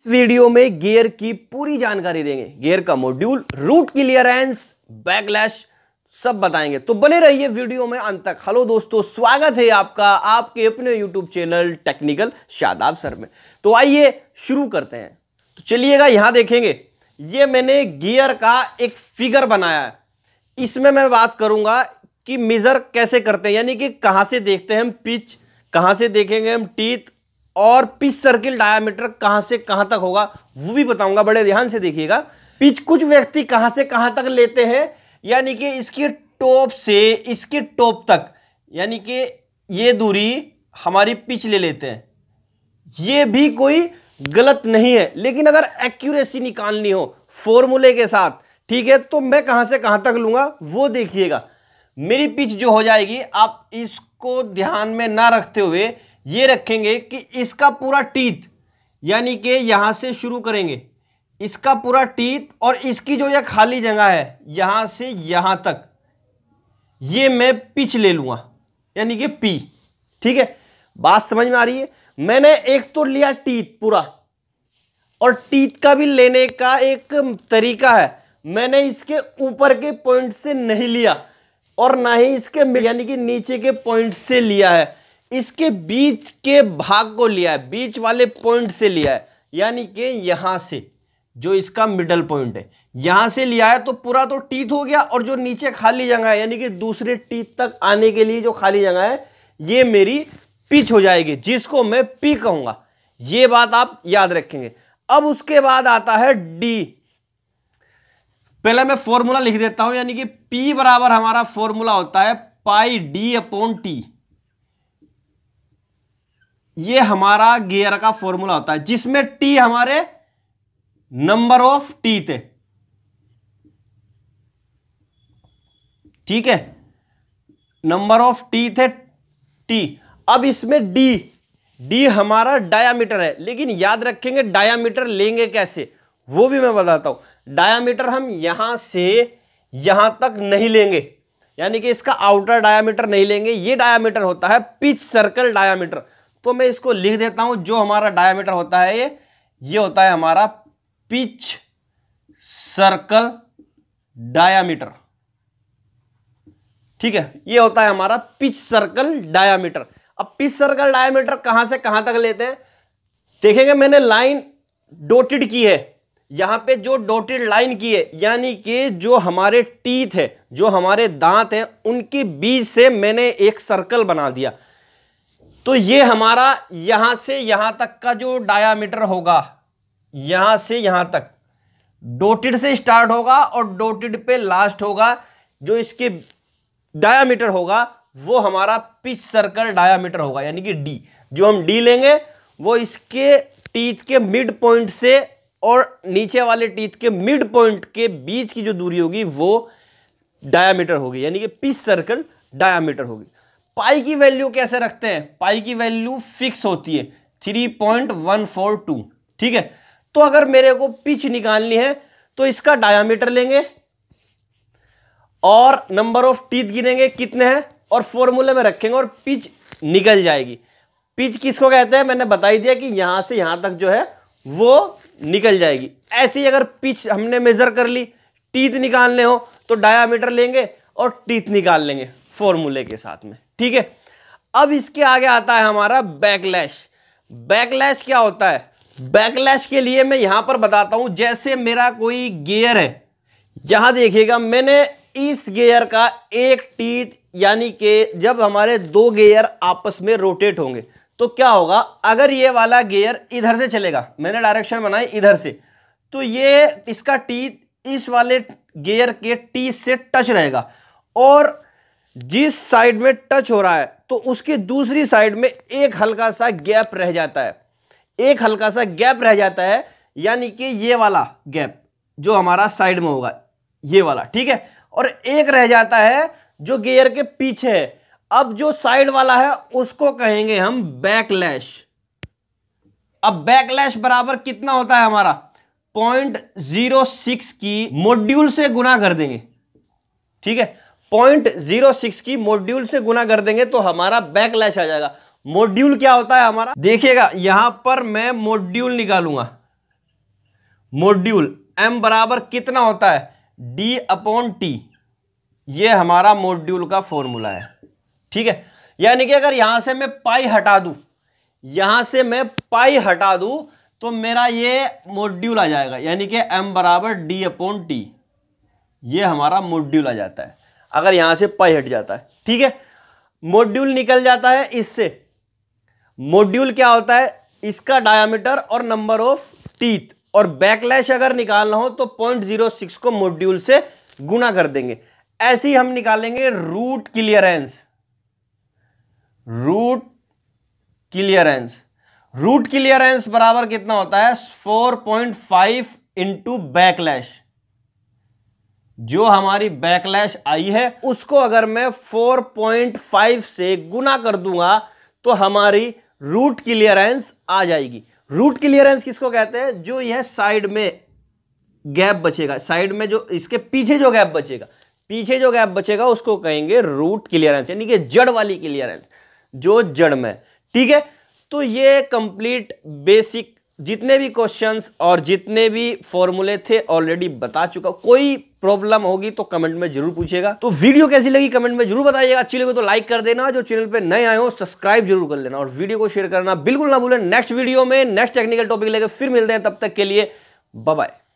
इस वीडियो में गियर की पूरी जानकारी देंगे गियर का मॉड्यूल रूट क्लियरेंस बैकलैश सब बताएंगे तो बने रहिए वीडियो में अंत तक हेलो दोस्तों स्वागत है आपका आपके अपने YouTube channel technical Shadab sir में तो आइए शुरू करते हैं तो चलिएगा यहां देखेंगे ये मैंने गियर का एक फिगर बनाया है इसमें मैं बात करूंगा कि मेज़र कैसे करते हैं यानी कि कहां से देखते हैं हम पिच कहां से देखेंगे हम टीथ और पिच सर्किल डायामीटर कहां से कहां तक होगा वो भी बताऊंगा बड़े ध्यान से देखिएगा पिच कुछ व्यक्ति कहां से कहां तक लेते हैं यानी कि इसके टॉप से इसके टॉप तक यानी कि ये दूरी हमारी पिच ले लेते हैं ये भी कोई गलत नहीं है लेकिन अगर एक्यूरेसी निकालनी हो फॉर्मूले के साथ ठीक है तो मैं कहां से कहां तक लूंगा वो देखिएगा मेरी पिच जो हो जाएगी आप इसको ध्यान में ना रखते हुए ये रखेंगे कि इसका पूरा टीथ यानी कि यहाँ से शुरू करेंगे इसका पूरा टीथ और इसकी जो यह खाली जगह है यहाँ से यहाँ तक ये मैं पिच ले लूँगा यानी कि पी ठीक है बात समझ में आ रही है मैंने एक तो लिया टीथ पूरा और टीथ का भी लेने का एक तरीका है मैंने इसके ऊपर के पॉइंट से नहीं लिया और ना ही इसके यानी कि नीचे के पॉइंट से लिया है इसके बीच के भाग को लिया है बीच वाले पॉइंट से लिया है यानी कि यहां से जो इसका मिडल पॉइंट है यहां से लिया है तो पूरा तो टीथ हो गया और जो नीचे खाली जगह है यानी कि दूसरे टीथ तक आने के लिए जो खाली जगह है ये मेरी पिच हो जाएगी जिसको मैं पी कहूंगा ये बात आप याद रखेंगे अब उसके बाद आता है डी पहले मैं फॉर्मूला लिख देता हूं यानी कि पी बराबर हमारा फॉर्मूला होता है पाई डी अपॉन टी ये हमारा गियर का फॉर्मूला होता है जिसमें टी हमारे नंबर ऑफ टी थे ठीक है number of teeth T अब इसमें डी डी हमारा डायामीटर है लेकिन याद रखेंगे डायामीटर लेंगे कैसे वो भी मैं बताता हूं डायामीटर हम यहां से यहां तक नहीं लेंगे यानी कि इसका आउटर डायामीटर नहीं लेंगे ये डायामीटर होता है पिच सर्कल डायामीटर तो मैं इसको लिख देता हूं जो हमारा डायामीटर होता है ये ये होता है हमारा पिच सर्कल डायामीटर ठीक है ये होता है हमारा पिच सर्कल डायामीटर अब पिच सर्कल डायामीटर कहां से कहां तक लेते हैं देखेंगे मैंने लाइन डोटेड की है यहां पे जो डोटेड लाइन की है यानी कि जो हमारे टीथ है जो हमारे दांत हैं उनके बीच से मैंने एक सर्कल बना दिया तो ये हमारा यहां से यहां तक का जो डायामीटर होगा यहां से यहां तक डोटेड से स्टार्ट होगा और डोटेड पे लास्ट होगा जो इसके डायामीटर होगा वो हमारा पिच सर्कल डायामीटर होगा यानी कि डी जो हम डी लेंगे वो इसके टीथ के मिड पॉइंट से और नीचे वाले टीथ के मिड पॉइंट के बीच की जो दूरी होगी वो डायामीटर होगी यानी कि पिच सर्कल डायामीटर होगी पाई की वैल्यू कैसे रखते हैं पाई की वैल्यू फिक्स होती है three point one four two ठीक है तो अगर मेरे को पिच निकालनी है तो इसका डायामीटर लेंगे और नंबर ऑफ टीथ गिनेंगे कितने हैं और फॉर्मूले में रखेंगे और पिच निकल जाएगी पिच किसको कहते हैं मैंने बता ही दिया कि यहां से यहां तक जो है वो निकल जाएगी ऐसे ही अगर पिच हमने मेज़र कर ली टीथ निकालने हो तो डायामीटर लेंगे और टीथ निकाल लेंगे फॉर्मूले के साथ में ठीक है अब इसके आगे आता है हमारा बैकलैश बैकलैश क्या होता है बैकलैश के लिए मैं यहां पर बताता हूं जैसे मेरा कोई गियर है यहां देखिएगा मैंने इस गियर का एक टीथ यानी कि जब हमारे दो गियर आपस में रोटेट होंगे तो क्या होगा अगर ये वाला गियर इधर से चलेगा मैंने डायरेक्शन बनाई इधर से तो ये इसका टीथ इस वाले गियर के टीथ से टच रहेगा और जिस साइड में टच हो रहा है तो उसकी दूसरी साइड में एक हल्का सा गैप रह जाता है एक हल्का सा गैप रह जाता है यानी कि ये वाला गैप जो हमारा साइड में होगा ये वाला ठीक है और एक रह जाता है जो गियर के पीछे है अब जो साइड वाला है उसको कहेंगे हम बैकलैश अब बैकलैश बराबर कितना होता है हमारा पॉइंट जीरो सिक्स की मॉड्यूल से गुना कर देंगे ठीक है पॉइंट जीरो सिक्स की मॉड्यूल से गुना कर देंगे तो हमारा बैकलैश आ जाएगा मॉड्यूल क्या होता है हमारा देखिएगा यहां पर मैं मॉड्यूल निकालूंगा मॉड्यूल एम बराबर कितना होता है डी अपॉन टी ये हमारा मॉड्यूल का फॉर्मूला है ठीक है यानी कि अगर यहां से मैं पाई हटा दू यहां से मैं पाई हटा दू तो मेरा ये मॉड्यूल आ जाएगा यानी कि एम बराबर डी अपॉन टी ये हमारा मॉड्यूल आ जाता है अगर यहां से पाई हट जाता है ठीक है मोड्यूल निकल जाता है इससे मोड्यूल क्या होता है इसका डायामीटर और नंबर ऑफ टीथ और बैकलैश अगर निकालना हो तो पॉइंट जीरो सिक्स को मोड्यूल से गुना कर देंगे ऐसे ही हम निकालेंगे root clearance root clearance root clearance बराबर कितना होता है four point five into backlash जो हमारी बैकलैश आई है उसको अगर मैं 4.5 से गुना कर दूंगा तो हमारी रूट क्लियरेंस आ जाएगी रूट क्लियरेंस किसको कहते हैं जो यह साइड में गैप बचेगा साइड में जो इसके पीछे जो गैप बचेगा पीछे जो गैप बचेगा उसको कहेंगे रूट क्लियरेंस यानी कि जड़ वाली क्लियरेंस जो जड़ में ठीक है तो ये कंप्लीट बेसिक जितने भी क्वेश्चंस और जितने भी फॉर्मूले थे ऑलरेडी बता चुका कोई प्रॉब्लम होगी तो कमेंट में जरूर पूछेगा तो वीडियो कैसी लगी कमेंट में जरूर बताइएगा अच्छी लगी तो लाइक कर देना जो चैनल पे नए आए हो सब्सक्राइब जरूर कर लेना और वीडियो को शेयर करना बिल्कुल ना भूलें नेक्स्ट वीडियो में नेक्स्ट टेक्निकल टॉपिक लेकर फिर मिलते हैं तब तक के लिए बाय